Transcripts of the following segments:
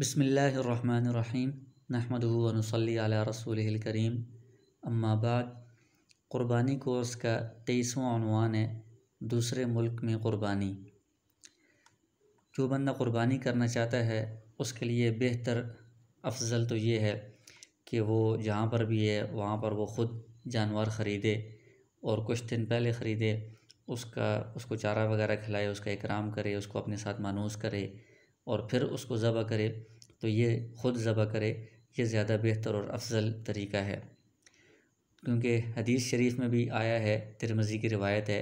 بسم اللہ الرحمن الرحیم نحمد صلی علی رسول الکریم اما بعد قربانی کورس کا تیسواں عنوان ہے دوسرے ملک میں قربانی جو بندہ قربانی کرنا چاہتا ہے اس کے لیے بہتر افضل تو یہ ہے کہ وہ جہاں پر بھی ہے وہاں پر وہ خود جانور خریدے اور کچھ دن پہلے خریدے اس کا اس کو چارہ وغیرہ کھلائے اس کا اکرام کرے اس کو اپنے ساتھ مانوس کرے اور پھر اس کو ذبح کرے تو یہ خود ذبح کرے یہ زیادہ بہتر اور افضل طریقہ ہے کیونکہ حدیث شریف میں بھی آیا ہے ترمزی کی روایت ہے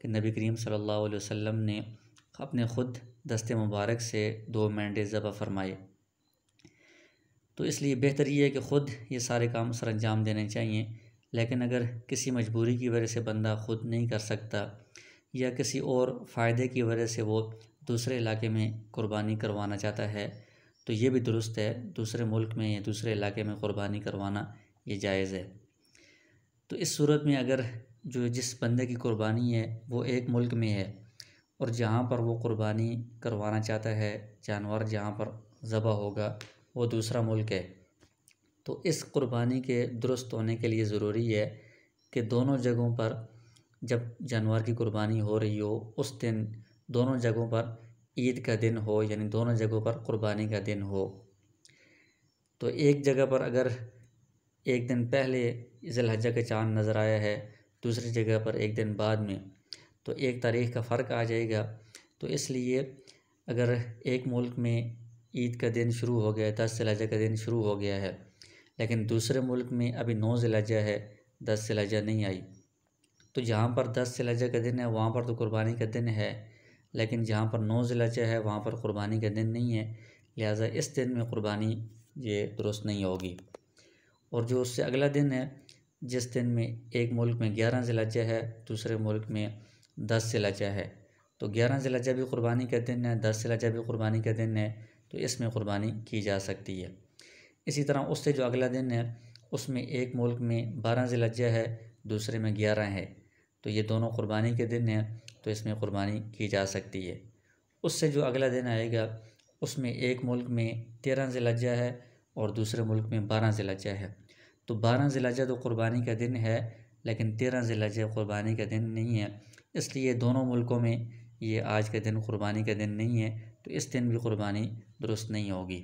کہ نبی کریم صلی اللہ علیہ وسلم نے اپنے خود دست مبارک سے دو مینڈے ذبح فرمائے تو اس لیے بہتر یہ ہے کہ خود یہ سارے کام سر انجام دینے چاہئیں لیکن اگر کسی مجبوری کی وجہ سے بندہ خود نہیں کر سکتا یا کسی اور فائدے کی وجہ سے وہ دوسرے علاقے میں قربانی کروانا چاہتا ہے تو یہ بھی درست ہے دوسرے ملک میں یا دوسرے علاقے میں قربانی کروانا یہ جائز ہے تو اس صورت میں اگر جو جس بندے کی قربانی ہے وہ ایک ملک میں ہے اور جہاں پر وہ قربانی کروانا چاہتا ہے جانور جہاں پر ذبح ہوگا وہ دوسرا ملک ہے تو اس قربانی کے درست ہونے کے لیے ضروری ہے کہ دونوں جگہوں پر جب جانور کی قربانی ہو رہی ہو اس دن دونوں جگہوں پر عید کا دن ہو یعنی دونوں جگہوں پر قربانی کا دن ہو تو ایک جگہ پر اگر ایک دن پہلے ذلحجہ کا چاند نظر آیا ہے دوسری جگہ پر ایک دن بعد میں تو ایک تاریخ کا فرق آ جائے گا تو اس لیے اگر ایک ملک میں عید کا دن شروع ہو گیا ہے دس صلاح کا دن شروع ہو گیا ہے لیکن دوسرے ملک میں ابھی نو ذی ہے دس ضلحجہ نہیں آئی تو جہاں پر دس سلجہ کا دن ہے وہاں پر تو قربانی کا دن ہے لیکن جہاں پر نو ذلجہ ہے وہاں پر قربانی کا دن نہیں ہے لہٰذا اس دن میں قربانی یہ درست نہیں ہوگی اور جو اس سے اگلا دن ہے جس دن میں ایک ملک میں گیارہ ذلجہ ہے دوسرے ملک میں دس ذیلجہ ہے تو گیارہ ذلجہ بھی قربانی کا دن ہے دس ذلاج بھی قربانی کا دن ہے تو اس میں قربانی کی جا سکتی ہے اسی طرح اس سے جو اگلا دن ہے اس میں ایک ملک میں بارہ ذلجہ ہے دوسرے میں گیارہ ہے تو یہ دونوں قربانی کے دن ہیں تو اس میں قربانی کی جا سکتی ہے اس سے جو اگلا دن آئے گا اس میں ایک ملک میں تیرہ ذیل ہے اور دوسرے ملک میں بارہ ذیل ہے تو بارہ ذیل تو قربانی کا دن ہے لیکن تیرہ ذیل قربانی کا دن نہیں ہے اس لیے دونوں ملکوں میں یہ آج کے دن قربانی کا دن نہیں ہے تو اس دن بھی قربانی درست نہیں ہوگی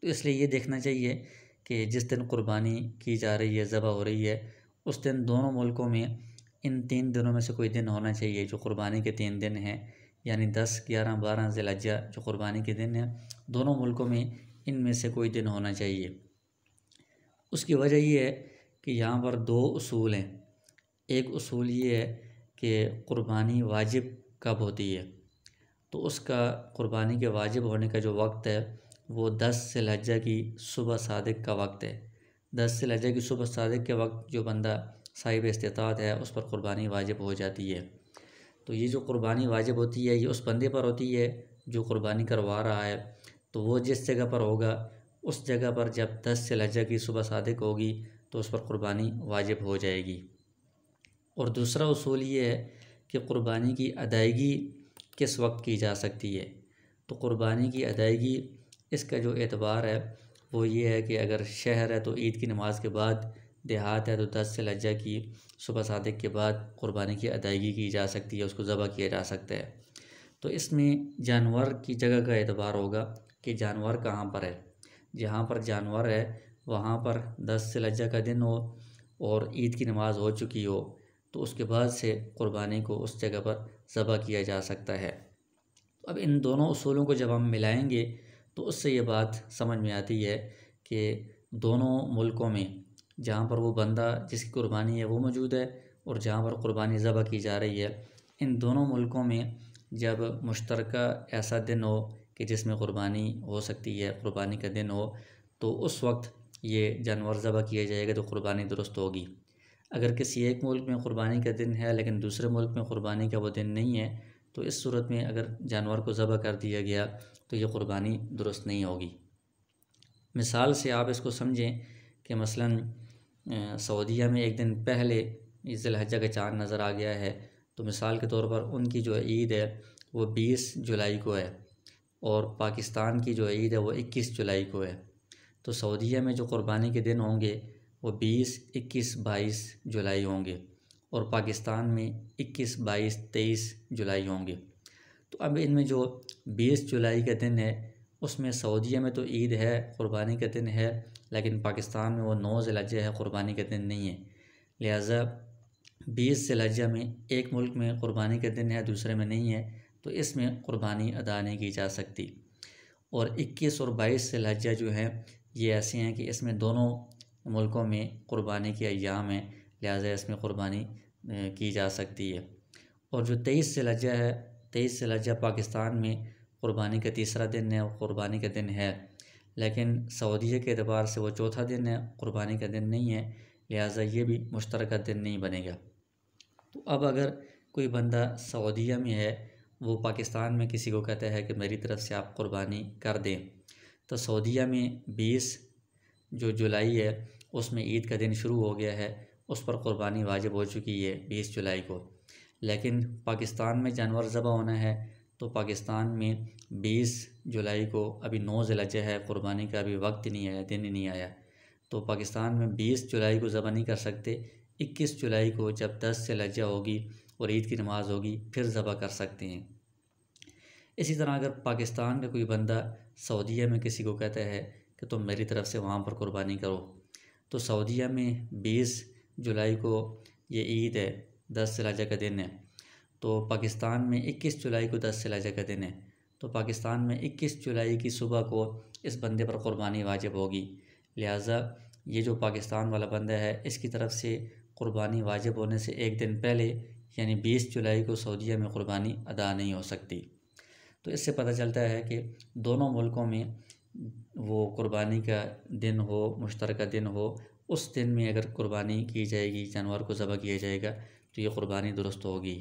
تو اس لیے یہ دیکھنا چاہیے کہ جس دن قربانی کی جا رہی ہے ذبح ہو رہی ہے اس دن دونوں ملکوں میں ان تین دنوں میں سے کوئی دن ہونا چاہیے جو قربانی کے تین دن ہیں یعنی دس گیارہ بارہ ذیل لجا جو قربانی کے دن ہیں دونوں ملکوں میں ان میں سے کوئی دن ہونا چاہیے اس کی وجہ یہ ہے کہ یہاں پر دو اصول ہیں ایک اصول یہ ہے کہ قربانی واجب کب ہوتی ہے تو اس کا قربانی کے واجب ہونے کا جو وقت ہے وہ دس سے لجہ کی صبح صادق کا وقت ہے دس سے لجہ کی صبح صادق کے وقت جو بندہ صاحب استطاعت ہے اس پر قربانی واجب ہو جاتی ہے تو یہ جو قربانی واجب ہوتی ہے یہ اس بندے پر ہوتی ہے جو قربانی کروا رہا ہے تو وہ جس جگہ پر ہوگا اس جگہ پر جب دس سے لجہ کی صبح صادق ہوگی تو اس پر قربانی واجب ہو جائے گی اور دوسرا اصول یہ ہے کہ قربانی کی ادائیگی کس وقت کی جا سکتی ہے تو قربانی کی ادائیگی اس کا جو اعتبار ہے وہ یہ ہے کہ اگر شہر ہے تو عید کی نماز کے بعد دیہات ہے تو دس سے لجا کی صبح صادق کے بعد قربانی کی ادائیگی کی جا سکتی ہے اس کو ذبح کیا جا سکتا ہے تو اس میں جانور کی جگہ کا اعتبار ہوگا کہ جانور کہاں پر ہے جہاں پر جانور ہے وہاں پر دس سے لجا کا دن ہو اور عید کی نماز ہو چکی ہو تو اس کے بعد سے قربانی کو اس جگہ پر ذبح کیا جا سکتا ہے اب ان دونوں اصولوں کو جب ہم ملائیں گے تو اس سے یہ بات سمجھ میں آتی ہے کہ دونوں ملکوں میں جہاں پر وہ بندہ جس کی قربانی ہے وہ موجود ہے اور جہاں پر قربانی ذبح کی جا رہی ہے ان دونوں ملکوں میں جب مشترکہ ایسا دن ہو کہ جس میں قربانی ہو سکتی ہے قربانی کا دن ہو تو اس وقت یہ جانور ذبح کیا جائے گا تو قربانی درست ہوگی اگر کسی ایک ملک میں قربانی کا دن ہے لیکن دوسرے ملک میں قربانی کا وہ دن نہیں ہے تو اس صورت میں اگر جانور کو ذبح کر دیا گیا تو یہ قربانی درست نہیں ہوگی مثال سے آپ اس کو سمجھیں کہ مثلاً سعودیہ میں ایک دن پہلے الحجہ کے چاند نظر آ گیا ہے تو مثال کے طور پر ان کی جو عید ہے وہ بیس جولائی کو ہے اور پاکستان کی جو عید ہے وہ اکیس جولائی کو ہے تو سعودیہ میں جو قربانی کے دن ہوں گے وہ بیس اکیس بائیس جولائی ہوں گے اور پاکستان میں اکیس بائیس تیئیس جولائی ہوں گے تو اب ان میں جو بیس جولائی کا دن ہے اس میں سعودیہ میں تو عید ہے قربانی کا دن ہے لیکن پاکستان میں وہ نو لجہ ہے قربانی کا دن نہیں ہے لہذا بیس سے میں ایک ملک میں قربانی کا دن ہے دوسرے میں نہیں ہے تو اس میں قربانی ادا نہیں کی جا سکتی اور اکیس اور بائیس سے جو ہیں یہ ایسے ہیں کہ اس میں دونوں ملکوں میں قربانی کے ایام ہیں لہٰذا اس میں قربانی کی جا سکتی ہے اور جو تیئیس سے ہے تیئیس سے پاکستان میں قربانی کا تیسرا دن ہے قربانی کا دن ہے لیکن سعودیہ کے اعتبار سے وہ چوتھا دن ہے قربانی کا دن نہیں ہے لہٰذا یہ بھی مشترکہ دن نہیں بنے گا تو اب اگر کوئی بندہ سعودیہ میں ہے وہ پاکستان میں کسی کو کہتا ہے کہ میری طرف سے آپ قربانی کر دیں تو سعودیہ میں بیس جو جولائی ہے اس میں عید کا دن شروع ہو گیا ہے اس پر قربانی واجب ہو چکی ہے بیس جولائی کو لیکن پاکستان میں جانور ذبح ہونا ہے تو پاکستان میں بیس جولائی کو ابھی نو لجہ ہے قربانی کا ابھی وقت نہیں آیا دن نہیں آیا تو پاکستان میں بیس جولائی کو ذبح نہیں کر سکتے اکیس جولائی کو جب دس سے لجہ ہوگی اور عید کی نماز ہوگی پھر ذبح کر سکتے ہیں اسی طرح اگر پاکستان کا کوئی بندہ سعودیہ میں کسی کو کہتا ہے کہ تم میری طرف سے وہاں پر قربانی کرو تو سعودیہ میں بیس جولائی کو یہ عید ہے دس لجہ کا دن ہے تو پاکستان میں اکیس جولائی کو دس سلائی کا دن ہے تو پاکستان میں اکیس جولائی کی صبح کو اس بندے پر قربانی واجب ہوگی لہٰذا یہ جو پاکستان والا بندہ ہے اس کی طرف سے قربانی واجب ہونے سے ایک دن پہلے یعنی بیس جولائی کو سعودیہ میں قربانی ادا نہیں ہو سکتی تو اس سے پتہ چلتا ہے کہ دونوں ملکوں میں وہ قربانی کا دن ہو مشترکہ دن ہو اس دن میں اگر قربانی کی جائے گی جانور کو ذبح کیا جائے گا تو یہ قربانی درست ہوگی